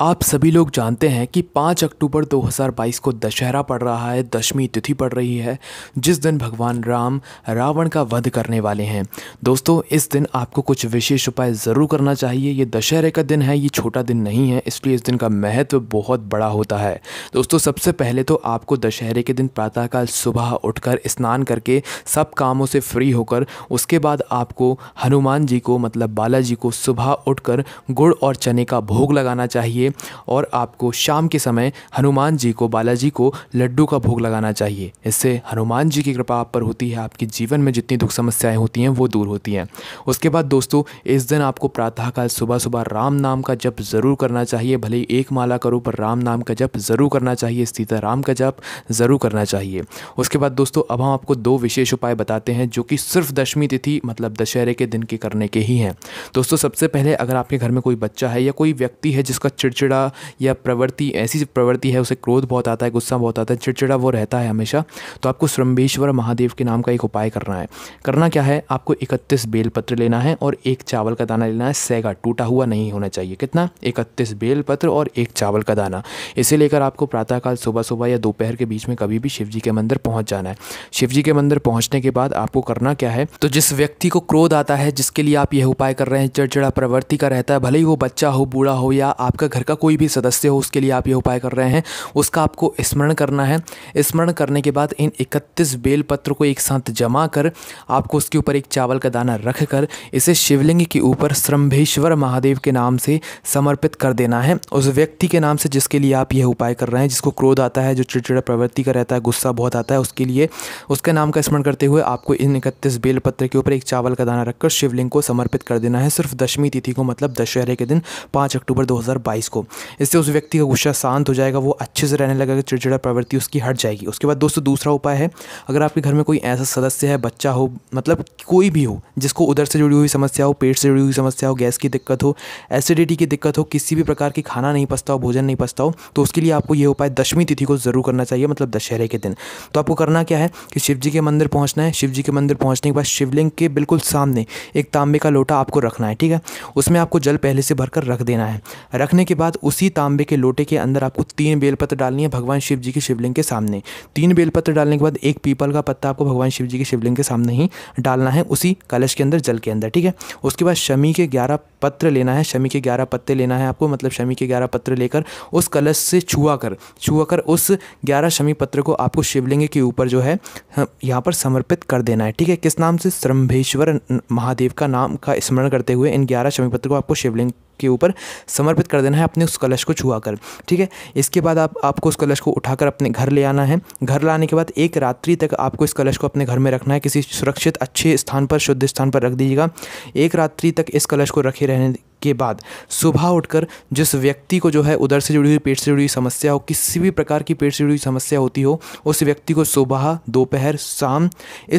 आप सभी लोग जानते हैं कि 5 अक्टूबर 2022 को दशहरा पड़ रहा है दशमी तिथि पड़ रही है जिस दिन भगवान राम रावण का वध करने वाले हैं दोस्तों इस दिन आपको कुछ विशेष उपाय ज़रूर करना चाहिए ये दशहरे का दिन है ये छोटा दिन नहीं है इसलिए इस दिन का महत्व बहुत बड़ा होता है दोस्तों सबसे पहले तो आपको दशहरे के दिन प्रातःकाल सुबह उठकर स्नान करके सब कामों से फ्री होकर उसके बाद आपको हनुमान जी को मतलब बालाजी को सुबह उठकर गुड़ और चने का भोग लगाना चाहिए चाहिए और आपको शाम के समय हनुमान जी को बालाजी को लड्डू का भोग लगाना चाहिए इससे हनुमान जी की कृपा आप पर होती है आपके जीवन में जितनी दुख समस्याएं होती हैं वो दूर होती हैं उसके बाद दोस्तों इस दिन आपको प्रातःकाल सुबह सुबह राम नाम का जप ज़रूर करना चाहिए भले ही एक माला करो पर राम नाम का जप ज़रूर करना चाहिए राम का जप ज़रूर करना चाहिए उसके बाद दोस्तों अब हम आपको दो विशेष उपाय बताते हैं जो कि सिर्फ दशमी तिथि मतलब दशहरे के दिन के करने के ही हैं दोस्तों सबसे पहले अगर आपके घर में कोई बच्चा है या कोई व्यक्ति है जिसका चिड़ चिड़चिड़ा या प्रवृत्ति ऐसी प्रवृत्ति है उसे क्रोध बहुत आता है गुस्सा बहुत आता है चिड़चिड़ा वो रहता है हमेशा तो आपको श्रम्भेश्वर महादेव के नाम का एक उपाय करना है करना क्या है आपको इकतीस बेलपत्र लेना है और एक चावल का दाना लेना है सैगा टूटा हुआ नहीं होना चाहिए कितना इकतीस बेलपत्र और एक चावल का दाना इसे लेकर आपको प्रातःकाल सुबह सुबह या दोपहर के बीच में कभी भी जी के मंदिर पहुँच जाना है जी के मंदिर पहुँचने के बाद आपको करना क्या है तो जिस व्यक्ति को क्रोध आता है जिसके लिए आप यह उपाय कर रहे हैं चिड़चिड़ा प्रवृत्ति का रहता है भले ही वो बच्चा हो बूढ़ा हो या आपका घर का कोई भी सदस्य हो उसके लिए आप ये उपाय कर रहे हैं उसका आपको स्मरण करना है स्मरण करने के बाद इन इकतीस बेलपत्र को एक साथ जमा कर आपको उसके ऊपर एक चावल का दाना रख कर इसे शिवलिंग के ऊपर श्रम्भेश्वर महादेव के नाम से समर्पित कर देना है उस व्यक्ति के नाम से जिसके लिए आप यह उपाय कर रहे हैं जिसको क्रोध आता है जो चिड़चिड़ा प्रवृत्ति का रहता है गुस्सा बहुत आता है उसके लिए उसके नाम का स्मरण करते हुए आपको इन इकतीस बेलपत्र के ऊपर एक चावल का दाना रखकर शिवलिंग को समर्पित कर देना है सिर्फ दशमी तिथि को मतलब दशहरे के दिन पाँच अक्टूबर दो को को इससे उस व्यक्ति का गुस्सा शांत हो जाएगा वो अच्छे से रहने लगेगा चिड़चिड़ा प्रवृत्ति उसकी हट जाएगी उसके बाद दोस्तों दूसरा उपाय है अगर आपके घर में कोई ऐसा सदस्य है बच्चा हो मतलब कोई भी हो जिसको उधर से जुड़ी हुई समस्या हो पेट से जुड़ी हुई समस्या हो गैस की दिक्कत हो एसिडिटी की दिक्कत हो किसी भी प्रकार की खाना नहीं पसता हो भोजन नहीं पसता हो तो उसके लिए आपको ये उपाय दशमी तिथि को ज़रूर करना चाहिए मतलब दशहरे के दिन तो आपको करना क्या है कि शिव जी के मंदिर पहुँचना है शिव जी के मंदिर पहुँचने के बाद शिवलिंग के बिल्कुल सामने एक तांबे का लोटा आपको रखना है ठीक है उसमें आपको जल पहले से भरकर रख देना है रखने के बाद बाद उसी तांबे के लोटे के अंदर आपको तीन बेलपत्र डालनी है भगवान शिव जी के शिवलिंग के सामने तीन बेलपत्र डालने के बाद एक पीपल का पत्ता आपको भगवान शिव जी के शिवलिंग के सामने ही डालना है उसी कलश के अंदर जल के अंदर ठीक है उसके बाद शमी के ग्यारह पत्र लेना है शमी के ग्यारह पत्ते लेना है आपको मतलब शमी के ग्यारह पत्र लेकर उस कलश से छुआ कर छुआ कर उस ग्यारह शमी पत्र को आपको शिवलिंग के ऊपर जो है यहाँ पर समर्पित कर देना है ठीक है किस नाम से श्रम्भेश्वर महादेव का नाम का स्मरण करते हुए इन ग्यारह शमी पत्र को आपको शिवलिंग के ऊपर समर्पित कर देना है अपने उस कलश को छुआ कर ठीक है इसके बाद आप आपको उस कलश को उठाकर अपने घर ले आना है घर लाने के बाद एक रात्रि तक आपको इस कलश को अपने घर में रखना है किसी सुरक्षित अच्छे स्थान पर शुद्ध स्थान पर रख दीजिएगा एक रात्रि तक इस कलश को रखे रहने के बाद सुबह उठकर जिस व्यक्ति को जो है उधर से जुड़ी हुई पेट से जुड़ी हुई समस्या हो किसी भी प्रकार की पेट से जुड़ी हुई समस्या होती हो उस व्यक्ति को सुबह दोपहर शाम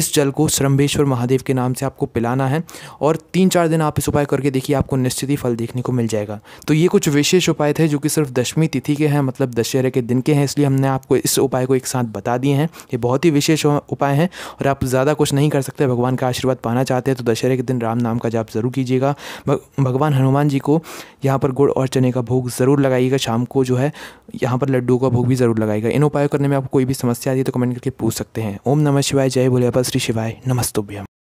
इस जल को श्रम्भेश्वर महादेव के नाम से आपको पिलाना है और तीन चार दिन आप इस उपाय करके देखिए आपको निश्चित ही फल देखने को मिल जाएगा तो ये कुछ विशेष उपाय थे जो कि सिर्फ दशमी तिथि के हैं मतलब दशहरे के दिन के हैं इसलिए हमने आपको इस उपाय को एक साथ बता दिए हैं ये बहुत ही विशेष उपाय हैं और आप ज़्यादा कुछ नहीं कर सकते भगवान का आशीर्वाद पाना चाहते हैं तो दशहरे के दिन राम नाम का जाप ज़रूर कीजिएगा भगवान हनुमान हनुमान जी को यहाँ पर गुड़ और चने का भोग ज़रूर लगाइएगा शाम को जो है यहाँ पर लड्डू का भोग भी ज़रूर लगाएगा इन उपायों करने में आपको कोई भी समस्या आती है तो कमेंट करके पूछ सकते हैं ओम नमः शिवाय जय भोले श्री शिवाय नमस्तुभ्यम